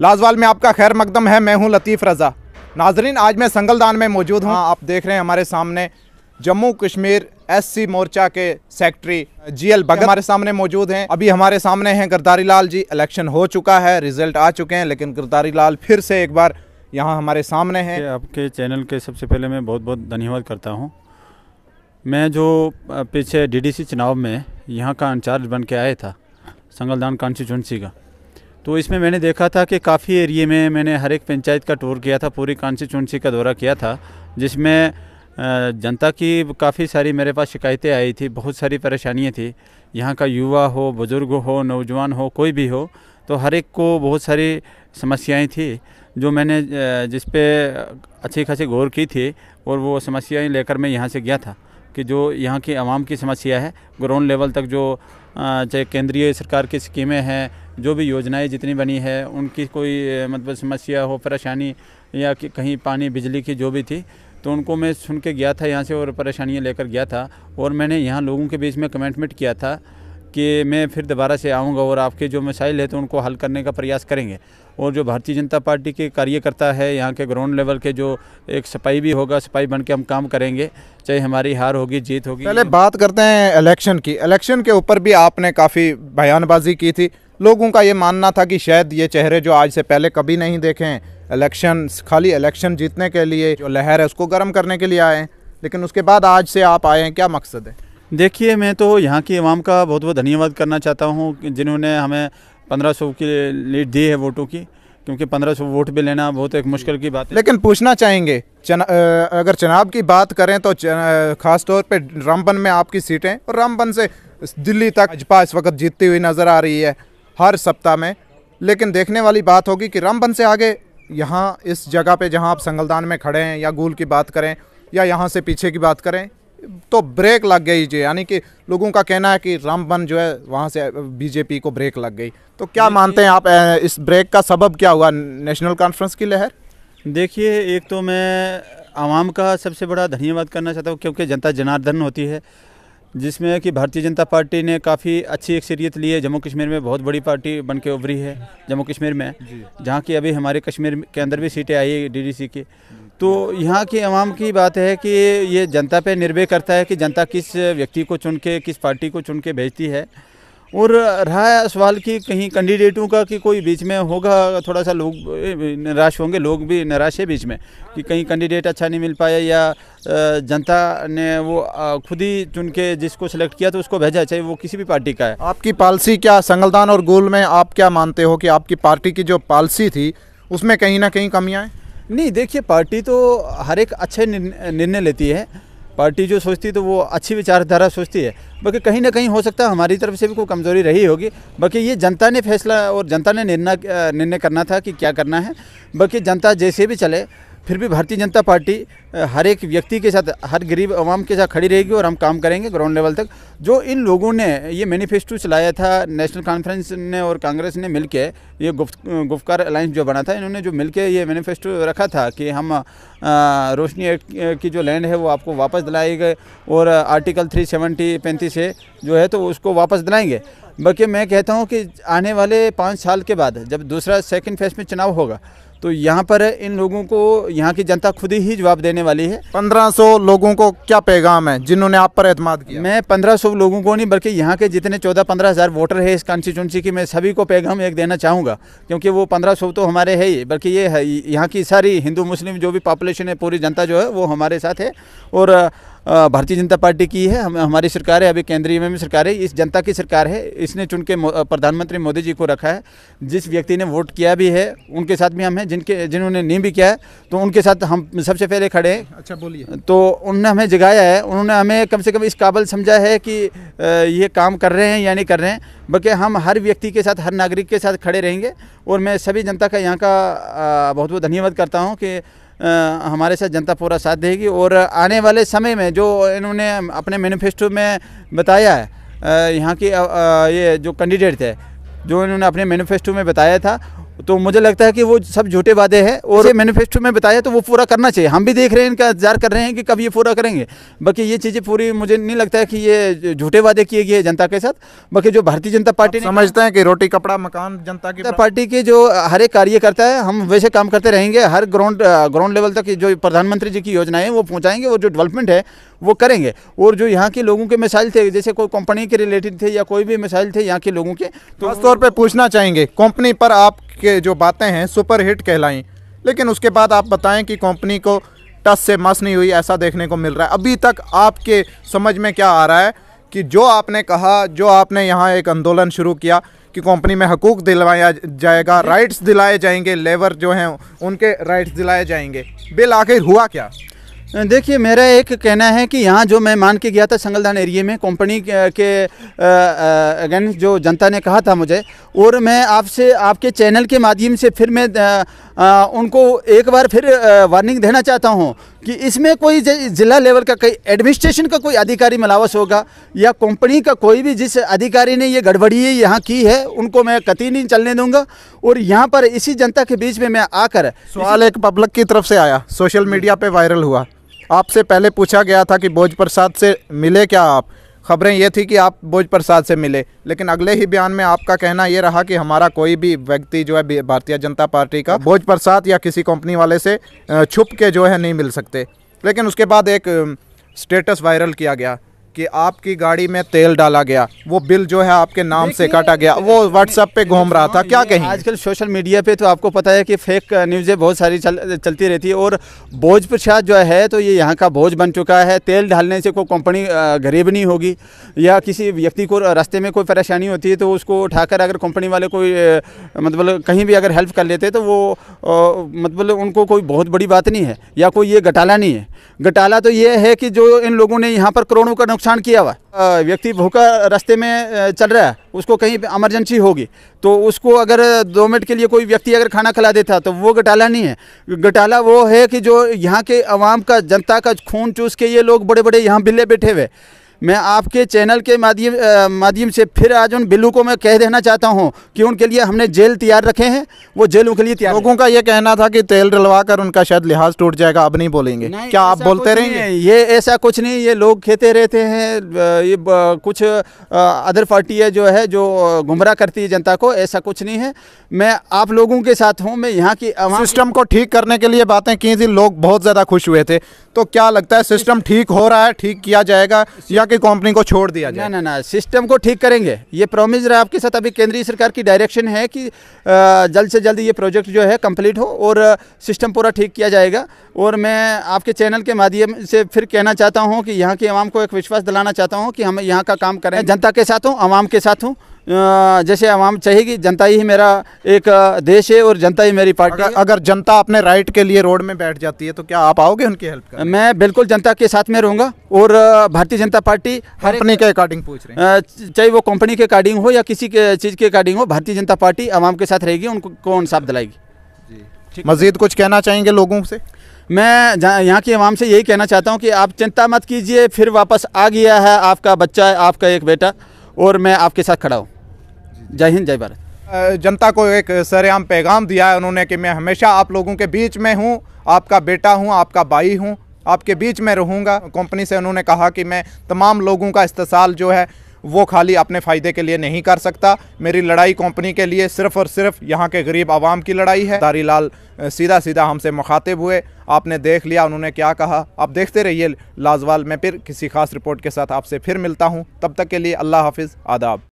लाजवाल में आपका खैर मकदम है मैं हूँ लतीफ़ रज़ा नाजरीन आज मैं संगलदान में मौजूद हूँ आप देख रहे हैं हमारे सामने जम्मू कश्मीर एससी मोर्चा के सेक्रेटरी जी एल भगत हमारे सामने मौजूद हैं अभी हमारे सामने हैं गिरदारी लाल जी इलेक्शन हो चुका है रिजल्ट आ चुके हैं लेकिन गिरदारी लाल फिर से एक बार यहाँ हमारे सामने हैं आपके चैनल के सबसे पहले मैं बहुत बहुत धन्यवाद करता हूँ मैं जो पीछे डी चुनाव में यहाँ का इंचार्ज बन के आया था संगलदान कॉन्स्टिट्यूंसी का तो इसमें मैंने देखा था कि काफ़ी एरिए में मैंने हर एक पंचायत का टूर किया था पूरी कांस्टिट्यूंसी का दौरा किया था जिसमें जनता की काफ़ी सारी मेरे पास शिकायतें आई थी बहुत सारी परेशानियाँ थी यहाँ का युवा हो बुज़ुर्ग हो नौजवान हो कोई भी हो तो हर एक को बहुत सारी समस्याएं थी जो मैंने जिस पे अच्छी खासी गौर की थी और वो समस्याएं लेकर मैं यहाँ से गया था कि जो यहाँ की आवाम की समस्या है ग्राउंड लेवल तक जो चाहे केंद्रीय सरकार की स्कीमें हैं जो भी योजनाएं जितनी बनी है उनकी कोई मतलब समस्या हो परेशानी या कि कहीं पानी बिजली की जो भी थी तो उनको मैं सुन के गया था यहाँ से और परेशानियाँ लेकर गया था और मैंने यहाँ लोगों के बीच में कमेंटमेंट किया था कि मैं फिर दोबारा से आऊँगा और आपके जो मसाइल हैं तो उनको हल करने का प्रयास करेंगे और जो भारतीय जनता पार्टी के कार्यकर्ता है यहाँ के ग्राउंड लेवल के जो एक सिपाही भी होगा सिपाही बन के हम काम करेंगे चाहे हमारी हार होगी जीत होगी पहले बात करते हैं इलेक्शन की इलेक्शन के ऊपर भी आपने काफ़ी बयानबाजी की थी लोगों का ये मानना था कि शायद ये चेहरे जो आज से पहले कभी नहीं देखे इलेक्शन खाली इलेक्शन जीतने के लिए जो लहर है उसको गर्म करने के लिए आए हैं लेकिन उसके बाद आज से आप आए हैं क्या मकसद है देखिए मैं तो यहाँ के इमाम का बहुत बहुत धन्यवाद करना चाहता हूँ जिन्होंने हमें पंद्रह सौ की लीड दी है वोटों की क्योंकि पंद्रह सौ वोट भी लेना बहुत एक मुश्किल की बात है लेकिन पूछना चाहेंगे चना, अगर चनाब की बात करें तो ख़ास तौर पे रामबन में आपकी सीटें और रामबन से दिल्ली तक भाजपा इस वक्त जीतती हुई नज़र आ रही है हर सप्ताह में लेकिन देखने वाली बात होगी कि रामबन से आगे यहाँ इस जगह पे जहाँ आप संगलदान में खड़े हैं या गूल की बात करें या यहाँ से पीछे की बात करें तो ब्रेक लग गई जी यानी कि लोगों का कहना है कि रामबन जो है वहाँ से बीजेपी को ब्रेक लग गई तो क्या मानते हैं आप इस ब्रेक का सबब क्या हुआ नेशनल कॉन्फ्रेंस की लहर देखिए एक तो मैं आवाम का सबसे बड़ा धन्यवाद करना चाहता हूँ क्योंकि जनता जनार्दन होती है जिसमें कि भारतीय जनता पार्टी ने काफ़ी अच्छी अक्सरियत ली है जम्मू कश्मीर में बहुत बड़ी पार्टी बन के उभरी है जम्मू कश्मीर में जहाँ की अभी हमारे कश्मीर के अंदर भी सीटें आई है डी की तो यहाँ की अवाम की बात है कि ये जनता पे निर्भर करता है कि जनता किस व्यक्ति को चुन के किस पार्टी को चुन के भेजती है और रहा सवाल कि कहीं कैंडिडेटों का कि कोई बीच में होगा थोड़ा सा लोग निराश होंगे लोग भी निराश है बीच में कि कहीं कैंडिडेट अच्छा नहीं मिल पाया या जनता ने वो खुद ही चुन के जिसको सिलेक्ट किया तो उसको भेजा चाहिए वो किसी भी पार्टी का है आपकी पॉलिसी क्या संगलदान और गोल में आप क्या मानते हो कि आपकी पार्टी की जो पॉलिसी थी उसमें कहीं ना कहीं कमियाँ हैं नहीं देखिए पार्टी तो हर एक अच्छे निर्णय लेती है पार्टी जो सोचती तो वो अच्छी विचारधारा सोचती है बाकी कहीं ना कहीं हो सकता है हमारी तरफ से भी कोई कमज़ोरी रही होगी बाकी ये जनता ने फैसला और जनता ने निर्णय निर्णय करना था कि क्या करना है बाकी जनता जैसे भी चले फिर भी भारतीय जनता पार्टी हर एक व्यक्ति के साथ हर गरीब आवाम के साथ खड़ी रहेगी और हम काम करेंगे ग्राउंड लेवल तक जो इन लोगों ने ये मैनिफेस्टो चलाया था नेशनल कॉन्फ्रेंस ने और कांग्रेस ने मिलके ये गुफ गुफकार अलायंस जो बना था इन्होंने जो मिलके ये मैनिफेस्टो रखा था कि हम रोशनी एक्ट की जो लैंड है वो आपको वापस दिलाई गए और आर्टिकल थ्री सेवेंटी पैंतीस है जो है तो उसको वापस दिलाएँगे बल्कि मैं कहता हूँ कि आने वाले पाँच साल के बाद जब दूसरा सेकेंड फेज में चुनाव होगा तो यहाँ पर इन लोगों को यहाँ की जनता खुद ही जवाब देने वाली है 1500 लोगों को क्या पैगाम है जिन्होंने आप पर एतमाद किया मैं 1500 लोगों को नहीं बल्कि यहाँ के जितने चौदह पंद्रह हज़ार वोटर है इस कॉन्स्टिट्यूंसी की मैं सभी को पैगाम एक देना चाहूँगा क्योंकि वो 1500 तो हमारे है ही बल्कि ये है यहाँ की सारी हिंदू मुस्लिम जो भी पॉपुलेशन है पूरी जनता जो है वो हमारे साथ है और भारतीय जनता पार्टी की है हम हमारी सरकार है अभी केंद्रीय में भी सरकार है इस जनता की सरकार है इसने चुन के प्रधानमंत्री मोदी जी को रखा है जिस व्यक्ति ने वोट किया भी है उनके साथ भी हम हैं जिनके जिन्होंने नहीं भी किया है तो उनके साथ हम सबसे पहले खड़े हैं अच्छा बोलिए तो उन्होंने हमें जगाया है उन्होंने हमें कम से कम इस काबल समझा है कि ये काम कर रहे हैं या नहीं कर रहे हैं बल्कि हम हर व्यक्ति के साथ हर नागरिक के साथ खड़े रहेंगे और मैं सभी जनता का यहाँ का बहुत बहुत धन्यवाद करता हूँ कि हमारे साथ जनता पूरा साथ देगी और आने वाले समय में जो इन्होंने अपने मैनिफेस्टो में बताया है यहाँ आ, ये जो कैंडिडेट थे जो इन्होंने अपने मैनिफेस्टो में बताया था तो मुझे लगता है कि वो सब झूठे वादे हैं और मैनिफेस्टो में बताया तो वो पूरा करना चाहिए हम भी देख रहे हैं इनका इंतजार कर रहे हैं कि कब ये पूरा करेंगे बाकी ये चीज़ें पूरी मुझे नहीं लगता है कि ये झूठे वादे किए गए जनता के साथ बाकी जो भारतीय जनता पार्टी समझते हैं कि रोटी कपड़ा मकान जनता की पार्टी के जो हर एक कार्यकर्ता है हम वैसे काम करते रहेंगे हर ग्राउंड ग्राउंड लेवल तक जो प्रधानमंत्री जी की योजनाएं वो पहुँचाएंगे और जो डेवलपमेंट है वो करेंगे और जो यहाँ के लोगों के मिसाइल थे जैसे कोई कंपनी के रिलेटेड थे या कोई भी मिसाइल थे यहाँ के लोगों के तो खास तौर पर पूछना चाहेंगे कंपनी पर आपके जो बातें हैं सुपर हिट कहलाई लेकिन उसके बाद आप बताएं कि कंपनी को टस से मस नहीं हुई ऐसा देखने को मिल रहा है अभी तक आपके समझ में क्या आ रहा है कि जो आपने कहा जो आपने यहाँ एक आंदोलन शुरू किया कि कंपनी में हकूक दिलवाया जाएगा राइट्स दिलाए जाएंगे लेबर जो हैं उनके राइट्स दिलाए जाएंगे बिल आखिर हुआ क्या देखिए मेरा एक कहना है कि यहाँ जो मैं मान के गया था संगलदान एरिए में कंपनी के अगेंस्ट जो जनता ने कहा था मुझे और मैं आपसे आपके चैनल के माध्यम से फिर मैं आ, उनको एक बार फिर वार्निंग देना चाहता हूँ कि इसमें कोई जिला लेवल का कोई एडमिनिस्ट्रेशन का कोई अधिकारी मिलावस होगा या कंपनी का कोई भी जिस अधिकारी ने ये गड़बड़ी यहाँ की है उनको मैं कति नहीं चलने दूंगा और यहाँ पर इसी जनता के बीच में मैं आकर सवाल एक पब्लिक की तरफ से आया सोशल मीडिया पे वायरल हुआ आपसे पहले पूछा गया था कि भोज प्रसाद से मिले क्या आप खबरें ये थी कि आप भोज प्रसाद से मिले लेकिन अगले ही बयान में आपका कहना ये रहा कि हमारा कोई भी व्यक्ति जो है भारतीय जनता पार्टी का भोज प्रसाद या किसी कंपनी वाले से छुप के जो है नहीं मिल सकते लेकिन उसके बाद एक स्टेटस वायरल किया गया कि आपकी गाड़ी में तेल डाला गया वो बिल जो है आपके नाम से काटा गया वो व्हाट्सएप पे घूम रहा था क्या कहें आजकल सोशल मीडिया पे तो आपको पता है कि फेक न्यूज़ें बहुत सारी चल, चलती रहती है और बोझ प्रसाद जो है तो ये यहाँ का बोझ बन चुका है तेल डालने से कोई कंपनी गरीब नहीं होगी या किसी व्यक्ति को रास्ते में कोई परेशानी होती है तो उसको उठाकर अगर कंपनी वाले कोई मतलब कहीं भी अगर हेल्प कर लेते तो वो मतलब उनको कोई बहुत बड़ी बात नहीं है या कोई ये घटाला नहीं है घटाला तो ये है कि जो इन लोगों ने यहाँ पर करोड़ों का नुकसान नुकसान किया हुआ व्यक्ति भूखा रास्ते में चल रहा है उसको कहीं एमरजेंसी होगी तो उसको अगर दो मिनट के लिए कोई व्यक्ति अगर खाना खिला देता तो वो घटाला नहीं है घटाला वो है कि जो यहाँ के आवाम का जनता का खून चूस के ये लोग बड़े बड़े यहाँ बिल्ले बैठे हुए मैं आपके चैनल के माध्यम माध्यम से फिर आज उन बिल्लू को मैं कह देना चाहता हूं कि उनके लिए हमने जेल तैयार रखे हैं वो जेलों के लिए तैयार लोगों का ये कहना था कि तेल डलवा कर उनका शायद लिहाज टूट जाएगा अब नहीं बोलेंगे नहीं, क्या आप बोलते रहेंगे ये ऐसा कुछ नहीं ये लोग खेते रहते हैं ये कुछ अदर पार्टी है जो है जो गुमराह करती है जनता को ऐसा कुछ नहीं है मैं आप लोगों के साथ हूँ मैं यहाँ की सिस्टम को ठीक करने के लिए बातें की थी लोग बहुत ज़्यादा खुश हुए थे तो क्या लगता है सिस्टम ठीक हो रहा है ठीक किया जाएगा या आपकी कंपनी को छोड़ दिया जाए ना ना ना सिस्टम को ठीक करेंगे ये प्रॉमिस रहा आपके साथ अभी केंद्रीय सरकार की डायरेक्शन है कि जल्द से जल्द ये प्रोजेक्ट जो है कंप्लीट हो और सिस्टम पूरा ठीक किया जाएगा और मैं आपके चैनल के माध्यम से फिर कहना चाहता हूँ कि यहाँ की आवाम को एक विश्वास दिलाना चाहता हूँ कि हम यहाँ का काम करें जनता के साथ हूँ आवाम के साथ हूँ जैसे आवाम चाहेगी जनता ही मेरा एक देश है और जनता ही मेरी पार्टी अगर, अगर जनता अपने राइट के लिए रोड में बैठ जाती है तो क्या आप आओगे उनकी हेल्प कर मैं बिल्कुल जनता के साथ में रहूँगा और भारतीय जनता पार्टी हर कंपनी के अकॉर्डिंग पूछ रहे हैं चाहे वो कंपनी के अकॉर्डिंग हो या किसी के चीज़ के अकॉर्डिंग हो भारतीय जनता पार्टी आवाम के साथ रहेगी उनको साफ दिलाएगी जी मज़ीद कुछ कहना चाहेंगे लोगों से मैं यहाँ की आवाम से यही कहना चाहता हूँ कि आप चिंता मत कीजिए फिर वापस आ गया है आपका बच्चा है आपका एक बेटा और मैं आपके साथ खड़ा हूँ जय हिंद जय भारत जनता को एक सरेआम पैगाम दिया है उन्होंने कि मैं हमेशा आप लोगों के बीच में हूँ आपका बेटा हूँ आपका भाई हूँ आपके बीच में रहूँगा कंपनी से उन्होंने कहा कि मैं तमाम लोगों का इस्तेसाल जो है वो खाली अपने फ़ायदे के लिए नहीं कर सकता मेरी लड़ाई कंपनी के लिए सिर्फ और सिर्फ यहाँ के गरीब आवाम की लड़ाई है दारी लाल सीधा सीधा हमसे मुखातिब हुए आपने देख लिया उन्होंने क्या कहा आप देखते रहिए लाजवाल मैं फिर किसी खास रिपोर्ट के साथ आपसे फिर मिलता हूँ तब तक के लिए अल्लाह हाफिज़ आदाब